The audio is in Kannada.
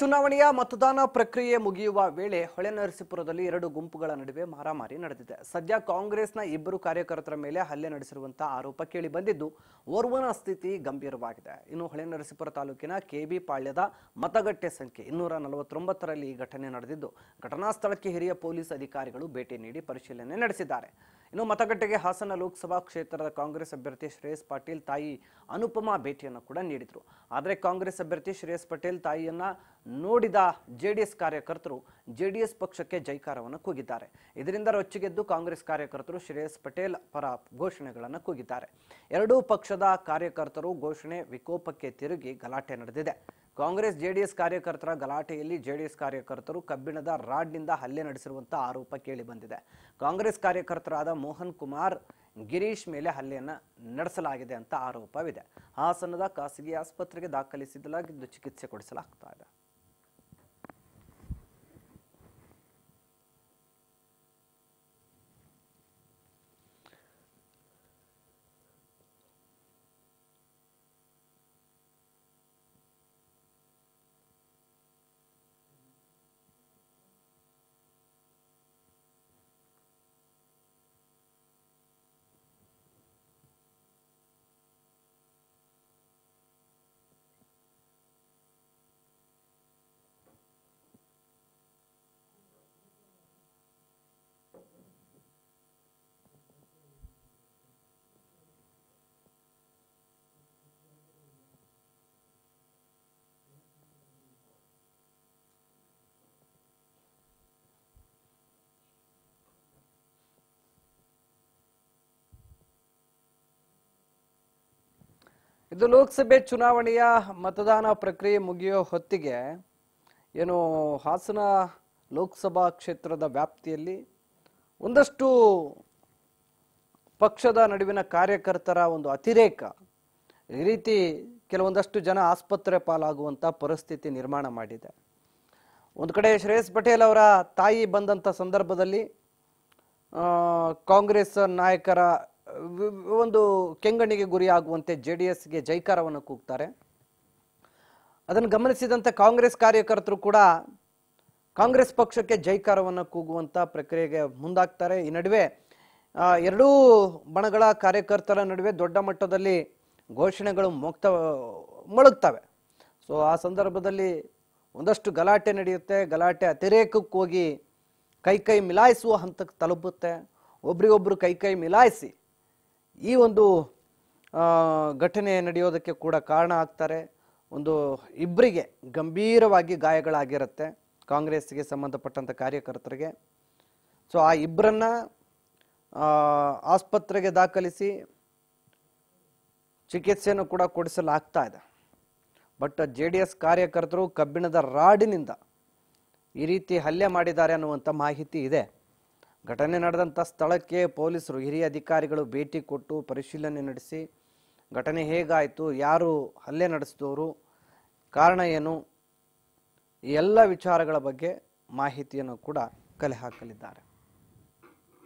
ಚುನಾವಣೆಯ ಮತದಾನ ಪ್ರಕ್ರಿಯೆ ಮುಗಿಯುವ ವೇಳೆ ನರಸೀಪುರದಲ್ಲಿ ಎರಡು ಗುಂಪುಗಳ ನಡುವೆ ಮಾರಾಮಾರಿ ನಡೆದಿದೆ ಸದ್ಯ ಕಾಂಗ್ರೆಸ್ನ ಇಬ್ಬರು ಕಾರ್ಯಕರ್ತರ ಮೇಲೆ ಹಲ್ಲೆ ನಡೆಸಿರುವಂತಹ ಆರೋಪ ಕೇಳಿ ಬಂದಿದ್ದು ಓರ್ವನ ಸ್ಥಿತಿ ಗಂಭೀರವಾಗಿದೆ ಇನ್ನು ನರಸೀಪುರ ತಾಲೂಕಿನ ಕೆಬಿ ಪಾಳ್ಯದ ಮತಗಟ್ಟೆ ಸಂಖ್ಯೆ ಇನ್ನೂರ ನಲವತ್ತೊಂಬತ್ತರಲ್ಲಿ ಈ ಘಟನೆ ನಡೆದಿದ್ದು ಘಟನಾ ಸ್ಥಳಕ್ಕೆ ಹಿರಿಯ ಪೊಲೀಸ್ ಅಧಿಕಾರಿಗಳು ಭೇಟಿ ನೀಡಿ ಪರಿಶೀಲನೆ ನಡೆಸಿದ್ದಾರೆ ಇನ್ನು ಮತಗಟ್ಟೆಗೆ ಹಾಸನ ಲೋಕಸಭಾ ಕ್ಷೇತ್ರದ ಕಾಂಗ್ರೆಸ್ ಅಭ್ಯರ್ಥಿ ಶ್ರೇಯಸ್ ಪಾಟೀಲ್ ತಾಯಿ ಅನುಪಮಾ ಭೇಟಿಯನ್ನು ಕೂಡ ನೀಡಿದರು ಆದರೆ ಕಾಂಗ್ರೆಸ್ ಅಭ್ಯರ್ಥಿ ಶ್ರೇಯಸ್ ಪಟೇಲ್ ತಾಯಿಯನ್ನ ನೋಡಿದ ಜೆಡಿಎಸ್ ಕಾರ್ಯಕರ್ತರು ಜೆಡಿಎಸ್ ಪಕ್ಷಕ್ಕೆ ಜೈಕಾರವನ್ನು ಕೂಗಿದ್ದಾರೆ ಇದರಿಂದ ರೊಚ್ಚಿಗೆದ್ದು ಕಾಂಗ್ರೆಸ್ ಕಾರ್ಯಕರ್ತರು ಶ್ರೇಯಸ್ ಪಟೇಲ್ ಪರ ಘೋಷಣೆಗಳನ್ನು ಕೂಗಿದ್ದಾರೆ ಎರಡೂ ಪಕ್ಷದ ಕಾರ್ಯಕರ್ತರು ಘೋಷಣೆ ವಿಕೋಪಕ್ಕೆ ತಿರುಗಿ ಗಲಾಟೆ ನಡೆದಿದೆ ಕಾಂಗ್ರೆಸ್ ಜೆಡಿಎಸ್ ಕಾರ್ಯಕರ್ತರ ಗಲಾಟೆಯಲ್ಲಿ ಜೆಡಿಎಸ್ ಕಾರ್ಯಕರ್ತರು ಕಬ್ಬಿಣದ ರಾಡ್ನಿಂದ ಹಲ್ಲೆ ನಡೆಸಿರುವಂತಹ ಆರೋಪ ಕೇಳಿಬಂದಿದೆ ಕಾಂಗ್ರೆಸ್ ಕಾರ್ಯಕರ್ತರಾದ ಮೋಹನ್ ಕುಮಾರ್ ಗಿರೀಶ್ ಮೇಲೆ ಹಲ್ಲೆಯನ್ನು ನಡೆಸಲಾಗಿದೆ ಅಂತ ಆರೋಪವಿದೆ ಹಾಸನದ ಖಾಸಗಿ ಆಸ್ಪತ್ರೆಗೆ ದಾಖಲಿಸಲಾಗಿದ್ದು ಚಿಕಿತ್ಸೆ ಕೊಡಿಸಲಾಗ್ತಾ ಇದೆ ಇದು ಲೋಕಸಭೆ ಚುನಾವಣೆಯ ಮತದಾನ ಪ್ರಕ್ರಿಯೆ ಮುಗಿಯೋ ಹೊತ್ತಿಗೆ ಏನು ಹಾಸನ ಲೋಕಸಭಾ ಕ್ಷೇತ್ರದ ವ್ಯಾಪ್ತಿಯಲ್ಲಿ ಒಂದಷ್ಟು ಪಕ್ಷದ ನಡುವಿನ ಕಾರ್ಯಕರ್ತರ ಒಂದು ಅತಿರೇಕ ಈ ರೀತಿ ಕೆಲವೊಂದಷ್ಟು ಜನ ಆಸ್ಪತ್ರೆ ಪಾಲಾಗುವಂಥ ಪರಿಸ್ಥಿತಿ ನಿರ್ಮಾಣ ಮಾಡಿದೆ ಒಂದು ಕಡೆ ಶ್ರೇಯಸ್ ಪಟೇಲ್ ಅವರ ತಾಯಿ ಬಂದಂಥ ಸಂದರ್ಭದಲ್ಲಿ ಕಾಂಗ್ರೆಸ್ ನಾಯಕರ ಒಂದು ಕೆಂಗಣ್ಣಿಗೆ ಗುರಿಯಾಗುವಂತೆ ಜೆ ಡಿ ಎಸ್ಗೆ ಜೈಕಾರವನ್ನು ಕೂಗ್ತಾರೆ ಅದನ್ನು ಗಮನಿಸಿದಂತೆ ಕಾಂಗ್ರೆಸ್ ಕಾರ್ಯಕರ್ತರು ಕೂಡ ಕಾಂಗ್ರೆಸ್ ಪಕ್ಷಕ್ಕೆ ಜೈಕಾರವನ್ನು ಕೂಗುವಂಥ ಪ್ರಕ್ರಿಯೆಗೆ ಮುಂದಾಗ್ತಾರೆ ಈ ನಡುವೆ ಎರಡೂ ಬಣಗಳ ಕಾರ್ಯಕರ್ತರ ನಡುವೆ ದೊಡ್ಡ ಮಟ್ಟದಲ್ಲಿ ಘೋಷಣೆಗಳು ಮೊಕ್ತ ಮೊಳಗ್ತವೆ ಸೊ ಆ ಸಂದರ್ಭದಲ್ಲಿ ಒಂದಷ್ಟು ಗಲಾಟೆ ನಡೆಯುತ್ತೆ ಗಲಾಟೆ ಅತಿರೇಕಕ್ಕೋಗಿ ಕೈ ಕೈ ಮಿಲಾಯಿಸುವ ಹಂತಕ್ಕೆ ತಲುಪುತ್ತೆ ಒಬ್ರಿಗೊಬ್ರು ಕೈ ಕೈ ಮಿಲಾಯಿಸಿ ಈ ಒಂದು ಘಟನೆ ನಡೆಯೋದಕ್ಕೆ ಕೂಡ ಕಾರಣ ಆಗ್ತಾರೆ ಒಂದು ಇಬ್ಬರಿಗೆ ಗಂಭೀರವಾಗಿ ಗಾಯಗಳಾಗಿರುತ್ತೆ ಕಾಂಗ್ರೆಸ್ಗೆ ಸಂಬಂಧಪಟ್ಟಂಥ ಕಾರ್ಯಕರ್ತರಿಗೆ ಸೊ ಆ ಇಬ್ಬರನ್ನ ಆಸ್ಪತ್ರೆಗೆ ದಾಖಲಿಸಿ ಚಿಕಿತ್ಸೆಯನ್ನು ಕೂಡ ಕೊಡಿಸಲಾಗ್ತಾ ಇದೆ ಬಟ್ ಜೆ ಡಿ ಎಸ್ ಕಾರ್ಯಕರ್ತರು ಕಬ್ಬಿಣದ ರಾಡಿನಿಂದ ಈ ರೀತಿ ಹಲ್ಲೆ ಮಾಡಿದ್ದಾರೆ ಅನ್ನುವಂಥ ಮಾಹಿತಿ ಇದೆ ಘಟನೆ ನಡೆದಂಥ ಸ್ಥಳಕ್ಕೆ ಪೊಲೀಸರು ಹಿರಿಯ ಅಧಿಕಾರಿಗಳು ಭೇಟಿ ಕೊಟ್ಟು ಪರಿಶೀಲನೆ ನಡೆಸಿ ಘಟನೆ ಹೇಗಾಯಿತು ಯಾರು ಹಲ್ಲೆ ನಡೆಸಿದವರು ಕಾರಣ ಏನು ಎಲ್ಲ ವಿಚಾರಗಳ ಬಗ್ಗೆ ಮಾಹಿತಿಯನ್ನು ಕೂಡ ಕಲೆ ಹಾಕಲಿದ್ದಾರೆ